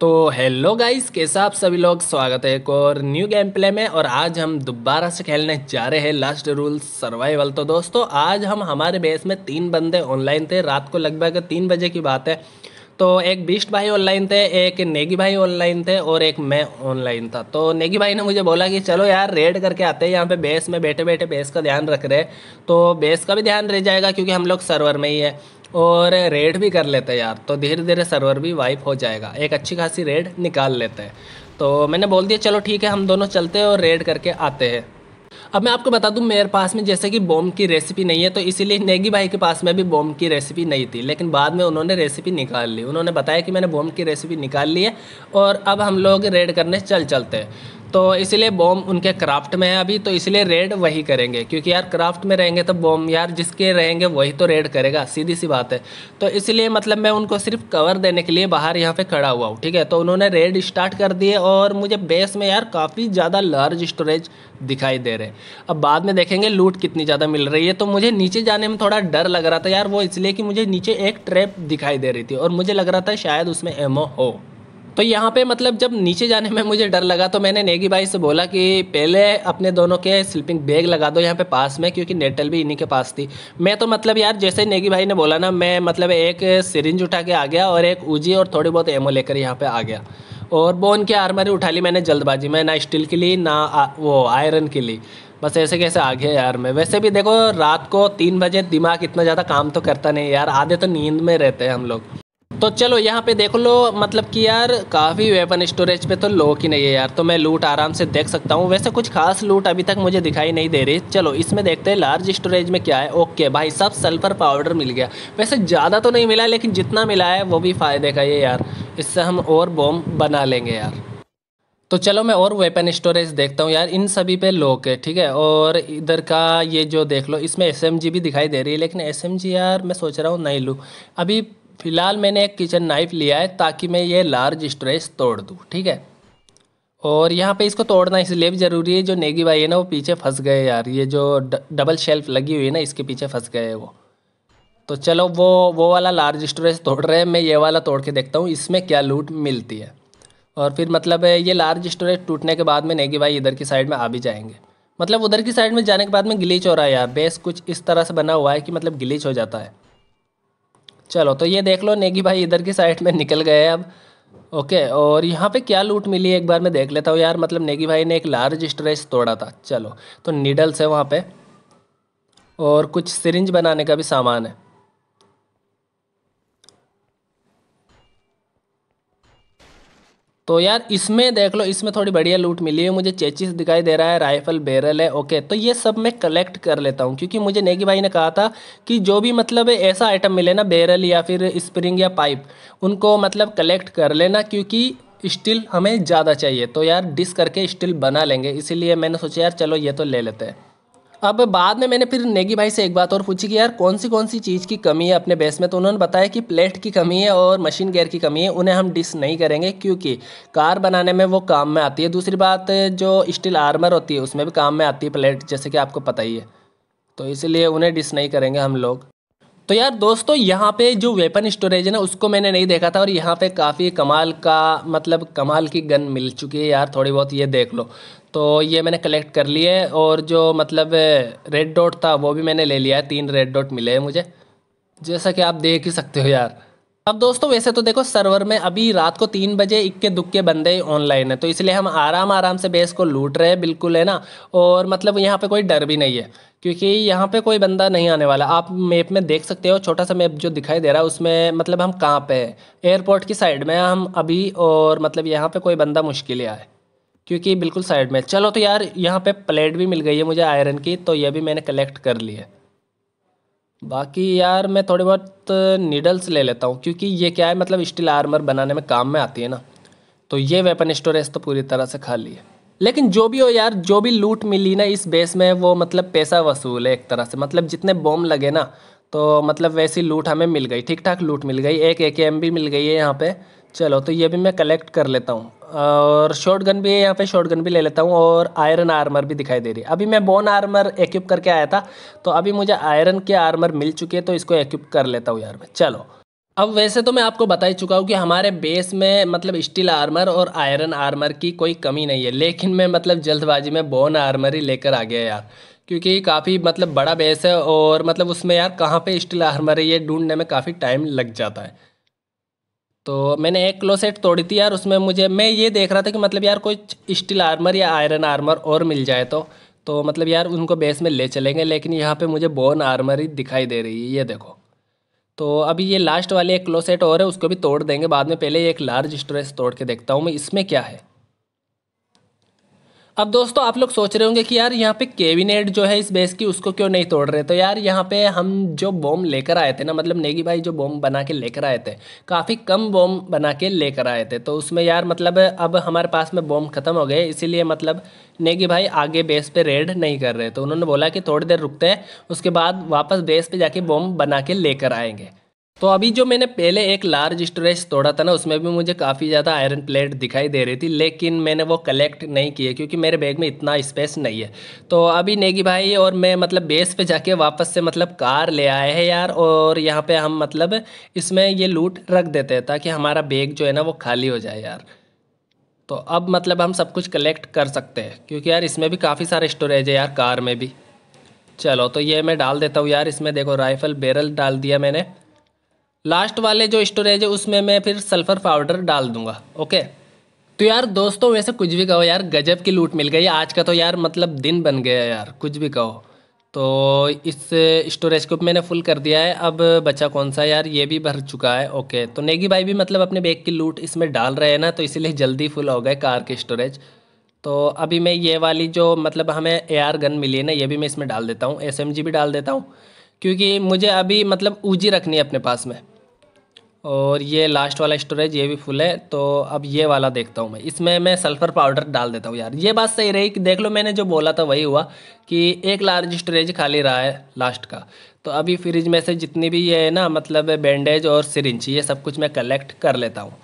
तो hello guys कैसा आप सभी लोग स्वागत है एक और न्यू गेम प्ले में और आज हम दोबारा से खेलने जा रहे हैं लास्ट रूल सर्वाइवल तो दोस्तों आज हम हमारे बेस में तीन बंदे ऑनलाइन थे रात को लगभग तीन बजे की बात है तो एक बिस्ट भाई ऑनलाइन थे एक नेगी भाई ऑनलाइन थे और एक मैं ऑनलाइन था तो नेगी भाई ने मुझे बोला कि चलो यार रेड करके आते हैं यहाँ पे बेस में बैठे बैठे बेस का ध्यान रख रहे तो बेस का भी ध्यान रह जाएगा क्योंकि हम लोग सर्वर में ही है और रेड भी कर लेते हैं यार तो धीरे धीरे सर्वर भी वाइप हो जाएगा एक अच्छी खासी रेड निकाल लेते हैं तो मैंने बोल दिया चलो ठीक है हम दोनों चलते हैं और रेड करके आते हैं अब मैं आपको बता दूं मेरे पास में जैसे कि बॉम की रेसिपी नहीं है तो इसीलिए नेगी भाई के पास में भी बॉम की रेसिपी नहीं थी लेकिन बाद में उन्होंने रेसिपी निकाल ली उन्होंने बताया कि मैंने बॉम की रेसिपी निकाल ली है और अब हम लोग रेड करने चल चलते हैं तो इसलिए बॉम उनके क्राफ्ट में है अभी तो इसलिए रेड वही करेंगे क्योंकि यार क्राफ्ट में रहेंगे तो बॉम यार जिसके रहेंगे वही तो रेड करेगा सीधी सी बात है तो इसलिए मतलब मैं उनको सिर्फ कवर देने के लिए बाहर यहाँ पे खड़ा हुआ हूँ ठीक है तो उन्होंने रेड स्टार्ट कर दिए और मुझे बेस में यार काफ़ी ज़्यादा लार्ज स्टोरेज दिखाई दे रहे अब बाद में देखेंगे लूट कितनी ज़्यादा मिल रही है तो मुझे नीचे जाने में थोड़ा डर लग रहा था यार वो इसलिए कि मुझे नीचे एक ट्रैप दिखाई दे रही थी और मुझे लग रहा था शायद उसमें एमओ हो तो यहाँ पे मतलब जब नीचे जाने में मुझे डर लगा तो मैंने नेगी भाई से बोला कि पहले अपने दोनों के स्लीपिंग बैग लगा दो यहाँ पे पास में क्योंकि नेटल भी इन्हीं के पास थी मैं तो मतलब यार जैसे नेगी भाई ने बोला ना मैं मतलब एक सिरिंज उठा के आ गया और एक ऊजी और थोड़ी बहुत एमो लेकर यहाँ पर आ गया और बोन की आर्मरी उठा ली मैंने जल्दबाजी में ना स्टील के लिए ना वो आयरन के लिए बस ऐसे कैसे आ गया यार मैं वैसे भी देखो रात को तीन बजे दिमाग इतना ज़्यादा काम तो करता नहीं यार आधे तो नींद में रहते हैं हम लोग तो चलो यहाँ पे देख लो मतलब कि यार काफ़ी वेपन स्टोरेज पे तो लोक ही नहीं है यार तो मैं लूट आराम से देख सकता हूँ वैसे कुछ खास लूट अभी तक मुझे दिखाई नहीं दे रही चलो इसमें देखते हैं लार्ज स्टोरेज में क्या है ओके भाई सब सल्फ़र पाउडर मिल गया वैसे ज़्यादा तो नहीं मिला लेकिन जितना मिला है वो भी फ़ायदे का ये यार इससे हम और बॉम बना लेंगे यार तो चलो मैं और वेपन स्टोरेज देखता हूँ यार इन सभी पे लोक है ठीक है और इधर का ये जो देख लो इसमें एस भी दिखाई दे रही है लेकिन एस यार मैं सोच रहा हूँ नहीं लूँ अभी फ़िलहाल मैंने एक किचन नाइफ़ लिया है ताकि मैं ये लार्ज स्ट्रेस तोड़ दूँ ठीक है और यहाँ पे इसको तोड़ना इसलिए भी ज़रूरी है जो नेगी भाई है ना वो पीछे फंस गए यार ये जो डबल शेल्फ लगी हुई है ना इसके पीछे फंस गए वो तो चलो वो वो वाला लार्ज स्टोरेज तोड़ रहे हैं मैं ये वाला तोड़ के देखता हूँ इसमें क्या लूट मिलती है और फिर मतलब ये लार्ज स्टोरेज टूटने के बाद में नेगी भाई इधर की साइड में आ भी जाएंगे मतलब उधर की साइड में जाने के बाद में गिलीच हो रहा है यार बेस कुछ इस तरह से बना हुआ है कि मतलब गिलीच हो जाता है चलो तो ये देख लो नेगी भाई इधर की साइड में निकल गए अब ओके और यहाँ पे क्या लूट मिली एक बार मैं देख लेता हूँ यार मतलब नेगी भाई ने एक लार्ज स्ट्रेस तोड़ा था चलो तो नीडल्स है वहाँ पे और कुछ सिरिंज बनाने का भी सामान है तो यार इसमें देख लो इसमें थोड़ी बढ़िया लूट मिली है मुझे चेचिस दिखाई दे रहा है राइफल बैरल है ओके तो ये सब मैं कलेक्ट कर लेता हूँ क्योंकि मुझे नेगी भाई ने कहा था कि जो भी मतलब ऐसा आइटम मिले ना बैरल या फिर स्प्रिंग या पाइप उनको मतलब कलेक्ट कर लेना क्योंकि स्टील हमें ज़्यादा चाहिए तो यार डिस करके स्टील बना लेंगे इसीलिए मैंने सोचा यार चलो ये तो ले लेते हैं अब बाद में मैंने फिर नेगी भाई से एक बात और पूछी कि यार कौन सी कौन सी चीज़ की कमी है अपने बेस में तो उन्होंने बताया कि प्लेट की कमी है और मशीन गेयर की कमी है उन्हें हम डिस नहीं करेंगे क्योंकि कार बनाने में वो काम में आती है दूसरी बात जो स्टील आर्मर होती है उसमें भी काम में आती है प्लेट जैसे कि आपको पता ही है तो इसलिए उन्हें डिस नहीं करेंगे हम लोग तो यार दोस्तों यहाँ पे जो वेपन स्टोरेज है ना उसको मैंने नहीं देखा था और यहाँ पे काफ़ी कमाल का मतलब कमाल की गन मिल चुकी है यार थोड़ी बहुत ये देख लो तो ये मैंने कलेक्ट कर लिए और जो मतलब रेड डॉट था वो भी मैंने ले लिया है तीन रेड डॉट मिले हैं मुझे जैसा कि आप देख ही सकते हो यार अब दोस्तों वैसे तो देखो सर्वर में अभी रात को तीन बजे इक्के दुक्के बंदे ऑनलाइन है तो इसलिए हम आराम आराम से बेस को लूट रहे हैं बिल्कुल है ना और मतलब यहाँ पे कोई डर भी नहीं है क्योंकि यहाँ पे कोई बंदा नहीं आने वाला आप मैप में देख सकते हो छोटा सा मैप जो दिखाई दे रहा है उसमें मतलब हम कहाँ पर है एयरपोर्ट की साइड में हम अभी और मतलब यहाँ पर कोई बंदा मुश्किल आए क्योंकि बिल्कुल साइड में चलो तो यार यहाँ पर प्लेट भी मिल गई है मुझे आयरन की तो यह भी मैंने कलेक्ट कर ली है बाकी यार मैं थोड़ी बहुत नीडल्स ले लेता हूँ क्योंकि ये क्या है मतलब स्टील आर्मर बनाने में काम में आती है ना तो ये वेपन स्टोरेज तो पूरी तरह से खाली है लेकिन जो भी हो यार जो भी लूट मिली ना इस बेस में वो मतलब पैसा वसूल है एक तरह से मतलब जितने बॉम्ब लगे ना तो मतलब वैसी लूट हमें मिल गई ठीक ठाक लूट मिल गई एक ए के एम भी मिल गई है यहाँ पे चलो तो ये भी मैं कलेक्ट कर लेता हूँ और शॉर्ट गन भी है यहाँ पे शॉर्ट गन भी ले लेता हूँ और आयरन आर्मर भी दिखाई दे रही है अभी मैं बोन आर्मर एक्यूप करके आया था तो अभी मुझे आयरन के आर्मर मिल चुके हैं तो इसको एक्यूप कर लेता हूँ यार मैं चलो अब वैसे तो मैं आपको बता ही चुका हूँ कि हमारे बेस में मतलब स्टील आर्मर और आयरन आर्मर की कोई कमी नहीं है लेकिन मैं मतलब जल्दबाजी में बोन आर्मर ही लेकर आ गया यार क्योंकि काफ़ी मतलब बड़ा बेस है और मतलब उसमें यार कहाँ पे स्टील आर्मर है ये ढूंढने में काफ़ी टाइम लग जाता है तो मैंने एक क्लोसेट तोड़ी थी यार उसमें मुझे मैं ये देख रहा था कि मतलब यार कोई स्टील आर्मर या आयरन आर्मर और मिल जाए तो तो मतलब यार उनको बेस में ले चलेंगे लेकिन यहाँ पे मुझे बोन आर्मर ही दिखाई दे रही है ये देखो तो अभी ये लास्ट वाली एक क्लोसेट और है उसको भी तोड़ देंगे बाद में पहले एक लार्ज स्टोरेज तोड़ के देखता हूँ मैं इसमें क्या है अब दोस्तों आप लोग सोच रहे होंगे कि यार यहाँ पे कैबिनेट जो है इस बेस की उसको क्यों नहीं तोड़ रहे तो यार यहाँ पे हम जो बॉम लेकर आए थे ना मतलब नेगी भाई जो बॉम बना के लेकर आए थे काफ़ी कम बॉम बना के लेकर आए थे तो उसमें यार मतलब अब हमारे पास में बॉम ख़त्म हो गए इसीलिए मतलब नेगी भाई आगे बेस पर रेड नहीं कर रहे तो उन्होंने बोला कि थोड़ी देर रुकते हैं उसके बाद वापस बेस पर जाके बॉम बना के लेकर आएंगे तो अभी जो मैंने पहले एक लार्ज स्टोरेज तोड़ा था ना उसमें भी मुझे काफ़ी ज़्यादा आयरन प्लेट दिखाई दे रही थी लेकिन मैंने वो कलेक्ट नहीं किए क्योंकि मेरे बैग में इतना स्पेस नहीं है तो अभी नेगी भाई और मैं मतलब बेस पे जाके वापस से मतलब कार ले आए हैं यार और यहाँ पे हम मतलब इसमें ये लूट रख देते हैं ताकि हमारा बैग जो है ना वो खाली हो जाए यार तो अब मतलब हम सब कुछ कलेक्ट कर सकते हैं क्योंकि यार इसमें भी काफ़ी सारा स्टोरेज है यार कार में भी चलो तो ये मैं डाल देता हूँ यार इसमें देखो राइफ़ल बैरल डाल दिया मैंने लास्ट वाले जो स्टोरेज है उसमें मैं फिर सल्फ़र पाउडर डाल दूंगा ओके तो यार दोस्तों वैसे कुछ भी कहो यार गजब की लूट मिल गई आज का तो यार मतलब दिन बन गया यार कुछ भी कहो तो इस स्टोरेज को मैंने फुल कर दिया है अब बचा कौन सा यार ये भी भर चुका है ओके तो नेगी भाई भी मतलब अपने बैग की लूट इसमें डाल रहे हैं ना तो इसीलिए जल्दी फुल हो गए कार के स्टोरेज तो अभी मैं ये वाली जो मतलब हमें एआर गन मिली है ना ये भी मैं इसमें डाल देता हूँ जी भी डाल देता हूँ क्योंकि मुझे अभी मतलब ऊजी रखनी है अपने पास में और ये लास्ट वाला स्टोरेज ये भी फुल है तो अब ये वाला देखता हूँ मैं इसमें मैं सल्फ़र पाउडर डाल देता हूँ यार ये बात सही रही कि देख लो मैंने जो बोला था वही हुआ कि एक लार्ज स्टोरेज खाली रहा है लास्ट का तो अभी फ्रिज में से जितनी भी ये है ना मतलब बैंडेज और सिरिंज ये सब कुछ मैं कलेक्ट कर लेता हूँ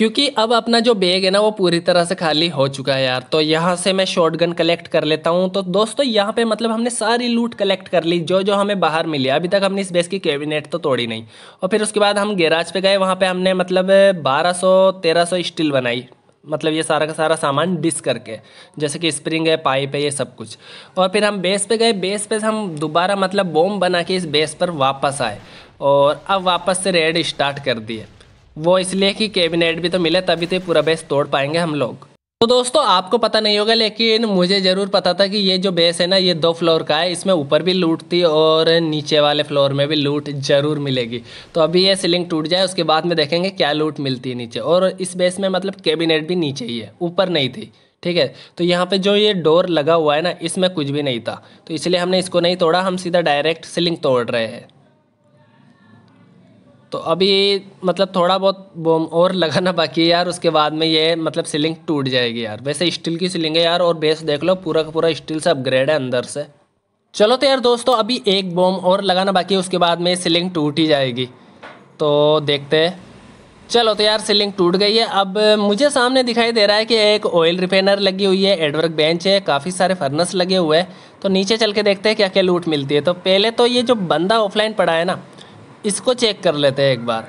क्योंकि अब अपना जो बैग है ना वो पूरी तरह से खाली हो चुका है यार तो यहाँ से मैं शॉर्ट गन कलेक्ट कर लेता हूँ तो दोस्तों यहाँ पे मतलब हमने सारी लूट कलेक्ट कर ली जो जो हमें बाहर मिली अभी तक हमने इस बेस की कैबिनेट तो तोड़ी नहीं और फिर उसके बाद हम गैराज पे गए वहाँ पे हमने मतलब 1200 1300 स्टील बनाई मतलब ये सारा का सारा सामान डिस करके जैसे कि स्प्रिंग है पाइप है ये सब कुछ और फिर हम बेस पे गए बेस पे हम दोबारा मतलब बॉम्ब बना के इस बेस पर वापस आए और अब वापस से रेड स्टार्ट कर दिए वो इसलिए कि कैबिनेट भी तो मिले तभी तो पूरा बेस तोड़ पाएंगे हम लोग तो दोस्तों आपको पता नहीं होगा लेकिन मुझे ज़रूर पता था कि ये जो बेस है ना ये दो फ्लोर का है इसमें ऊपर भी लूट थी और नीचे वाले फ्लोर में भी लूट ज़रूर मिलेगी तो अभी ये सीलिंग टूट जाए उसके बाद में देखेंगे क्या लूट मिलती है नीचे और इस बेस में मतलब कैबिनेट भी नीचे ही है ऊपर नहीं थी ठीक है तो यहाँ पे जो ये डोर लगा हुआ है ना इसमें कुछ भी नहीं था तो इसलिए हमने इसको नहीं तोड़ा हम सीधा डायरेक्ट सीलिंग तोड़ रहे हैं तो अभी मतलब थोड़ा बहुत बोम और लगाना बाकी है यार उसके बाद में ये मतलब सीलिंग टूट जाएगी यार वैसे स्टील की सीलिंग है यार और बेस देख लो पूरा का पूरा स्टील से अपग्रेड है अंदर से चलो तो यार दोस्तों अभी एक बोम और लगाना बाकी है उसके बाद में सीलिंग टूट ही जाएगी तो देखते हैं चलो तो यार सीलिंग टूट गई है अब मुझे सामने दिखाई दे रहा है कि एक ऑयल रिफाइनर लगी हुई है एडवर्क बेंच है काफ़ी सारे फर्नस लगे हुए हैं तो नीचे चल के देखते हैं क्या क्या लूट मिलती है तो पहले तो ये जो बंदा ऑफलाइन पड़ा है ना इसको चेक कर लेते हैं एक बार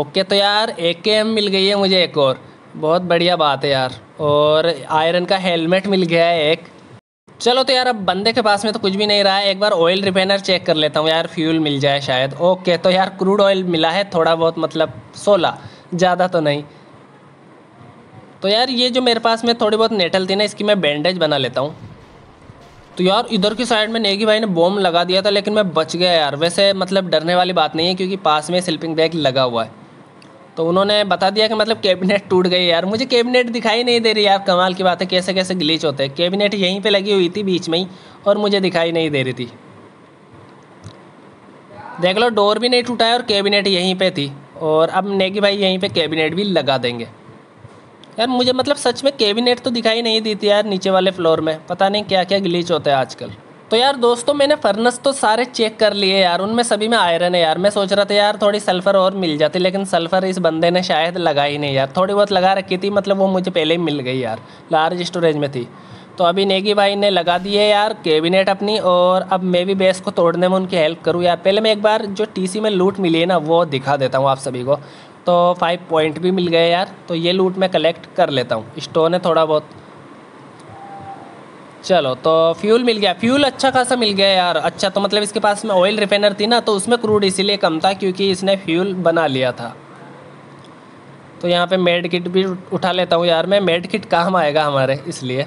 ओके तो यार एक के एम मिल गई है मुझे एक और बहुत बढ़िया बात है यार और आयरन का हेलमेट मिल गया है एक चलो तो यार अब बंदे के पास में तो कुछ भी नहीं रहा है एक बार ऑयल रिफाइनर चेक कर लेता हूँ यार फ्यूल मिल जाए शायद ओके तो यार क्रूड ऑयल मिला है थोड़ा बहुत मतलब सोलह ज़्यादा तो नहीं तो यार ये जो मेरे पास में थोड़ी बहुत नेटल थी ना इसकी मैं बैंडेज बना लेता हूँ तो यार इधर की साइड में नेगी भाई ने बॉम्ब लगा दिया था लेकिन मैं बच गया यार वैसे मतलब डरने वाली बात नहीं है क्योंकि पास में स्लिपिंग बैग लगा हुआ है तो उन्होंने बता दिया कि मतलब कैबिनेट टूट गई यार मुझे कैबिनेट दिखाई नहीं दे रही यार कमाल की बात है कैसे कैसे ग्लीच होते हैं कैबिनेट यहीं पे लगी हुई थी बीच में ही और मुझे दिखाई नहीं दे रही थी देख लो डोर भी नहीं टूटा है और कैबिनेट यहीं पे थी और अब नेगी भाई यहीं पे कैबिनेट भी लगा देंगे यार मुझे मतलब सच में कैबिनेट तो दिखाई नहीं देती यार नीचे वाले फ्लोर में पता नहीं क्या क्या ग्लीच होता है आजकल तो यार दोस्तों मैंने फर्नस तो सारे चेक कर लिए यार उनमें सभी में आयरन है यार मैं सोच रहा था यार थोड़ी सल्फ़र और मिल जाती लेकिन सल्फ़र इस बंदे ने शायद लगा ही नहीं यार थोड़ी बहुत लगा रखी थी मतलब वो मुझे पहले ही मिल गई यार लार्ज स्टोरेज में थी तो अभी नेगी भाई ने लगा दिए यार कैबिनेट अपनी और अब मैं भी बेस को तोड़ने में उनकी हेल्प करूँ यार पहले मैं एक बार जो टीसी में लूट मिली है ना वो दिखा देता हूँ आप सभी को तो फाइव पॉइंट भी मिल गए यार तो ये लूट मैं कलेक्ट कर लेता हूँ स्टोन है थोड़ा बहुत चलो तो फ्यूल मिल गया फ्यूल अच्छा खासा मिल गया यार अच्छा तो मतलब इसके पास में ऑयल रिफाइनर थी ना तो उसमें क्रूड इसीलिए कम था क्योंकि इसने फ्यूल बना लिया था तो यहाँ पे मेड किट भी उठा लेता हूँ यार मैं मेड किट काम आएगा हमारे इसलिए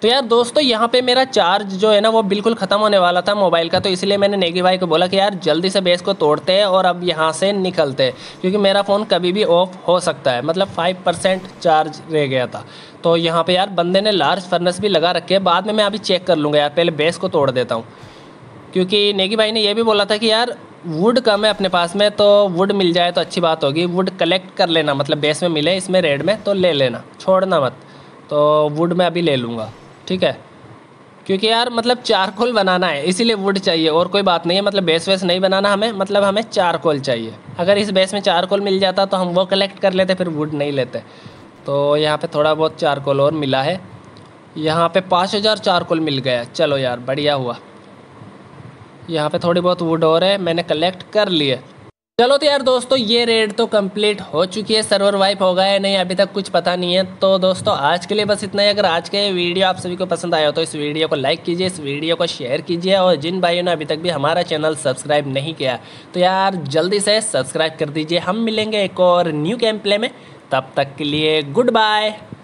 तो यार दोस्तों यहाँ पे मेरा चार्ज जो है ना वो बिल्कुल ख़त्म होने वाला था मोबाइल का तो इसलिए मैंने नेगी भाई को बोला कि यार जल्दी से बेस को तोड़ते हैं और अब यहाँ से निकलते हैं क्योंकि मेरा फ़ोन कभी भी ऑफ हो सकता है मतलब फाइव परसेंट चार्ज रह गया था तो यहाँ पे यार बंदे ने लार्ज फर्नेस भी लगा रखे बाद में मैं अभी चेक कर लूँगा यार पहले बेस को तोड़ देता हूँ क्योंकि नेगी भाई ने यह भी बोला था कि यार वुड कम है अपने पास में तो वुड मिल जाए तो अच्छी बात होगी वुड कलेक्ट कर लेना मतलब बेस में मिले इसमें रेड में तो ले लेना छोड़ना मत तो वुड मैं अभी ले लूँगा ठीक है क्योंकि यार मतलब चारकोल बनाना है इसीलिए वुड चाहिए और कोई बात नहीं है मतलब बेस वेस नहीं बनाना हमें मतलब हमें चारकोल चाहिए अगर इस बेस में चारकोल मिल जाता तो हम वो कलेक्ट कर लेते फिर वुड नहीं लेते तो यहाँ पे थोड़ा बहुत चारकोल और मिला है यहाँ पे पाँच हज़ार चारकोल मिल गया चलो यार बढ़िया हुआ यहाँ पर थोड़ी बहुत वुड और है मैंने कलेक्ट कर लिए चलो तो यार दोस्तों ये रेड तो कंप्लीट हो चुकी है सर्वर वाइप हो गया है नहीं अभी तक कुछ पता नहीं है तो दोस्तों आज के लिए बस इतना ही अगर आज का ये वीडियो आप सभी को पसंद आया हो तो इस वीडियो को लाइक कीजिए इस वीडियो को शेयर कीजिए और जिन भाइयों ने अभी तक भी हमारा चैनल सब्सक्राइब नहीं किया तो यार जल्दी से सब्सक्राइब कर दीजिए हम मिलेंगे एक और न्यू गेम प्ले में तब तक के लिए गुड बाय